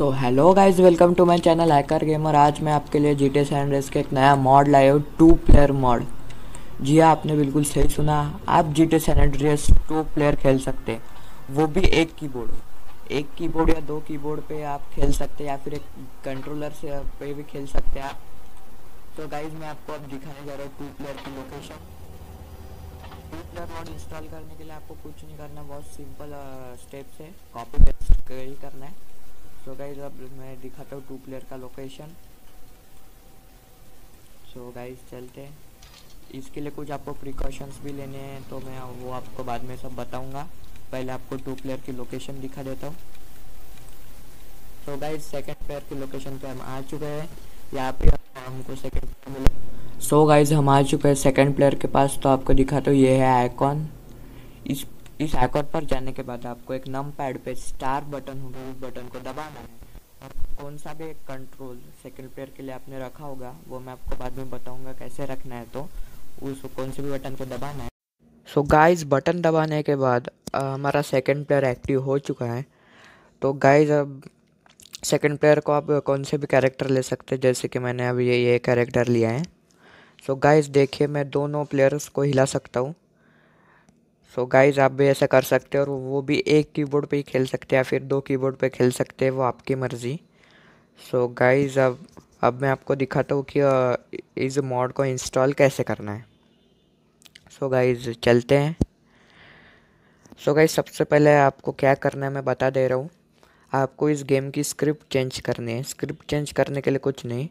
so hello guys welcome to my channel hacker gamer आज मैं आपके लिए जी टी एंड रेस का एक नया मॉड लाया हूँ टू प्लेयर मॉड जी हाँ आपने बिल्कुल सही सुना आप जी टी सैन रेस टू प्लेयर खेल सकते हैं वो भी एक कीबोर्ड एक कीबोर्ड या दो कीबोर्ड पे आप खेल सकते हैं या फिर एक कंट्रोलर से पे भी खेल सकते हैं आप तो गाइज मैं आपको अब दिखाने जा रहा हूँ टू प्लेयर की location two player mod install करने के लिए आपको कुछ नहीं करना बहुत सिंपल स्टेप्स है कॉपी पेस्ट ही करना है सो गाइज अब मैं दिखाता हूँ टू प्लेयर का लोकेशन सो so गाइज चलते हैं इसके लिए कुछ आपको प्रिकॉशंस भी लेने हैं तो मैं वो आपको बाद में सब बताऊंगा पहले आपको टू प्लेयर की लोकेशन दिखा देता हूँ सो गाइज सेकंड प्लेयर की लोकेशन पे हम आ चुके हैं यहाँ पे हमको सेकंड मिले सो गाइज हम आ चुके हैं सेकंड प्लेयर के पास तो आपको दिखाता हूँ ये है आइकॉन इस इस आइकॉन पर जाने के बाद आपको एक नम पैड पे स्टार बटन होगा उस बटन को दबाना है और कौन सा भी एक कंट्रोल सेकंड प्लेयर के लिए आपने रखा होगा वो मैं आपको बाद में बताऊंगा कैसे रखना है तो उस कौन से भी बटन को दबाना है सो गाइज गाइस बटन दबाने के बाद हमारा सेकंड प्लेयर एक्टिव हो चुका है तो गाइस अब सेकंड प्लेयर को आप कौन से भी कैरेक्टर ले सकते हैं जैसे कि मैंने अब ये ये कैरेक्टर लिया है सो गाइज गाइस देखिए मैं दोनों प्लेयर्स को हिला सकता हूँ सो so गाइज आप भी ऐसा कर सकते हो और वो भी एक कीबोर्ड पे ही खेल सकते हैं या फिर दो कीबोर्ड पे खेल सकते हैं वो आपकी मर्ज़ी सो so गाइज अब अब मैं आपको दिखाता हूँ कि इस मॉड को इंस्टॉल कैसे करना है सो so गाइज चलते हैं सो so गाइज सबसे पहले आपको क्या करना है मैं बता दे रहा हूँ आपको इस गेम की स्क्रिप्ट चेंज करनी है स्क्रिप्ट चेंज करने के लिए कुछ नहीं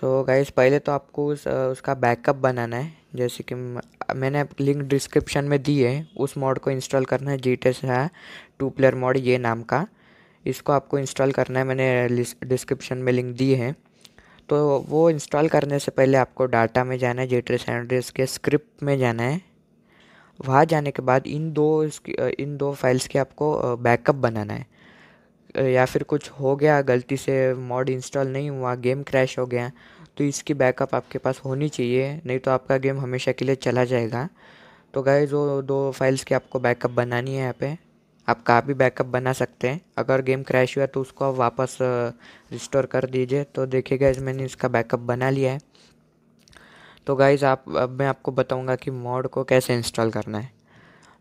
सो so गाइज पहले तो आपको उस उसका बैकअप बनाना है जैसे कि मैंने लिंक डिस्क्रिप्शन में दी है उस मॉड को इंस्टॉल करना है जी टेस है टू प्लेयर मॉड ये नाम का इसको आपको इंस्टॉल करना है मैंने डिस्क्रिप्शन में लिंक दी है तो वो इंस्टॉल करने से पहले आपको डाटा में जाना है जी सैंड्रेस एंड्रेस के स्क्रिप्ट में जाना है वहाँ जाने के बाद इन दो इन दो फाइल्स के आपको बैकअप बनाना है या फिर कुछ हो गया गलती से मॉड इंस्टॉल नहीं हुआ गेम क्रैश हो गया तो इसकी बैकअप आपके पास होनी चाहिए नहीं तो आपका गेम हमेशा के लिए चला जाएगा तो गए जो दो फाइल्स की आपको बैकअप बनानी है यहाँ पे आप कहाँ भी बैकअप बना सकते हैं अगर गेम क्रैश हुआ तो उसको आप वापस रिस्टोर कर दीजिए तो देखिए गाइज मैंने इसका बैकअप बना लिया है तो गाइज़ आप अब मैं आपको बताऊंगा कि मॉड को कैसे इंस्टॉल करना है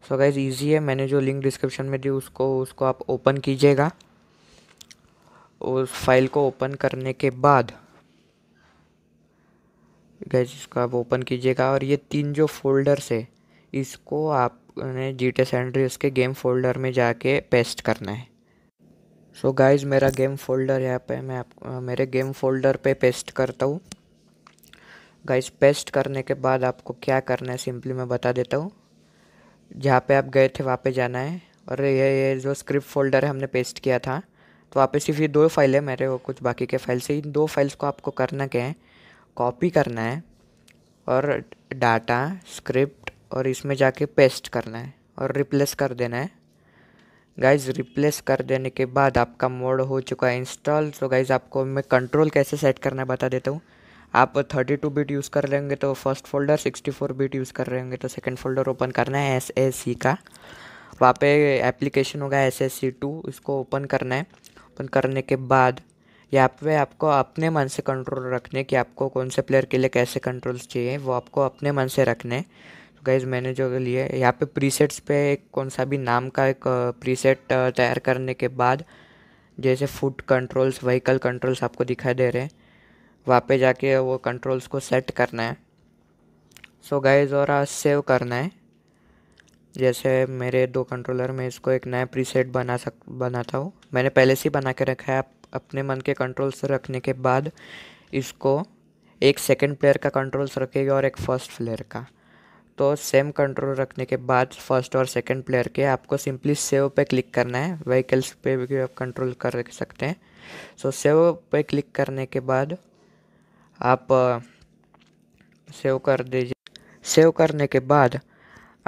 सो गाइज़ इजी है मैंने जो लिंक डिस्क्रिप्शन में दी उसको उसको आप ओपन कीजिएगा उस फाइल को ओपन करने के बाद गैस इसको आप ओपन कीजिएगा और ये तीन जो फोल्डर्स है इसको आपने जी टे सेंड्री के गेम फोल्डर में जाके पेस्ट करना है सो so गाइज मेरा गेम फोल्डर यहाँ पे मैं आप मेरे गेम फोल्डर पे पेस्ट करता हूँ गाइज पेस्ट करने के बाद आपको क्या करना है सिंपली मैं बता देता हूँ जहाँ पे आप गए थे वहाँ पे जाना है और ये ये जो स्क्रिप्ट फोल्डर है हमने पेस्ट किया था तो वहाँ पे सिर्फ ये दो फाइल है मेरे वो कुछ बाकी के फाइल से इन दो फाइल्स को आपको करना क्या है कॉपी करना है और डाटा स्क्रिप्ट और इसमें जाके पेस्ट करना है और रिप्लेस कर देना है गाइज रिप्लेस कर देने के बाद आपका मोड हो चुका है इंस्टॉल तो गाइज आपको मैं कंट्रोल कैसे सेट करना है बता देता हूँ आप 32 बिट यूज़ कर होंगे तो फर्स्ट फोल्डर 64 बिट यूज़ कर रहे होंगे तो सेकंड फोल्डर ओपन करना है एस एस सी का वहाँ पे एप्लीकेशन होगा एस एस सी टू इसको ओपन करना है ओपन करने के बाद यहाँ पे आपको अपने मन से कंट्रोल रखने कि आपको कौन से प्लेयर के लिए कैसे कंट्रोल्स चाहिए वो आपको अपने मन से रखने तो गाइज मैंने जो लिए यहाँ पे प्रीसेट्स पे एक कौन सा भी नाम का एक प्रीसेट तैयार करने के बाद जैसे फूड कंट्रोल्स व्हीकल कंट्रोल्स आपको दिखाई दे रहे हैं वहाँ पे जाके वो कंट्रोल्स को सेट करना है सो so गाइज और सेव करना है जैसे मेरे दो कंट्रोलर में इसको एक नया प्रीसेट बना सक बनाता हूँ मैंने पहले से ही बना के रखा है आप अपने मन के कंट्रोल से रखने के बाद इसको एक सेकंड प्लेयर का कंट्रोल्स रखेगी और एक फर्स्ट प्लेयर का तो सेम कंट्रोल रखने के बाद फर्स्ट और सेकंड प्लेयर के आपको सिंपली सेव पे क्लिक करना है व्हीकल्स पे भी आप कंट्रोल कर रख सकते हैं सो so, सेव पे क्लिक करने के बाद आप सेव कर दीजिए सेव करने के बाद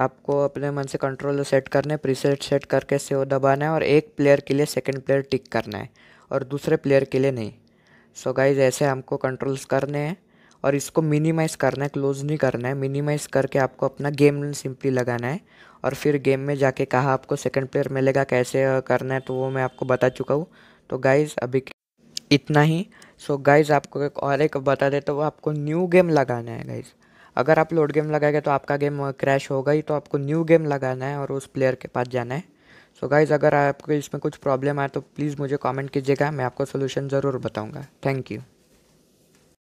आपको अपने मन से कंट्रोल सेट करने प्रीसेट सेट करके सेव दबाना है और एक प्लेयर के लिए सेकंड प्लेयर टिक करना है और दूसरे प्लेयर के लिए नहीं सो so गाइज ऐसे हमको कंट्रोल्स करने हैं और इसको मिनिमाइज़ करना है क्लोज नहीं करना है मिनिमाइज़ करके आपको अपना गेम सिंपली लगाना है और फिर गेम में जाके कहा आपको सेकंड प्लेयर मिलेगा कैसे करना है तो वो मैं आपको बता चुका हूँ तो गाइज़ अभी इतना ही सो so गाइज़ आपको एक और एक बता देता हूँ आपको न्यू गेम लगाना है गाइज़ अगर आप लोड गेम लगाएंगे तो आपका गेम क्रैश होगा ही तो आपको न्यू गेम लगाना है और उस प्लेयर के पास जाना है सो so गाइज़ अगर आपको इसमें कुछ प्रॉब्लम आए तो प्लीज़ मुझे कमेंट कीजिएगा मैं आपको सोल्यूशन ज़रूर बताऊँगा थैंक यू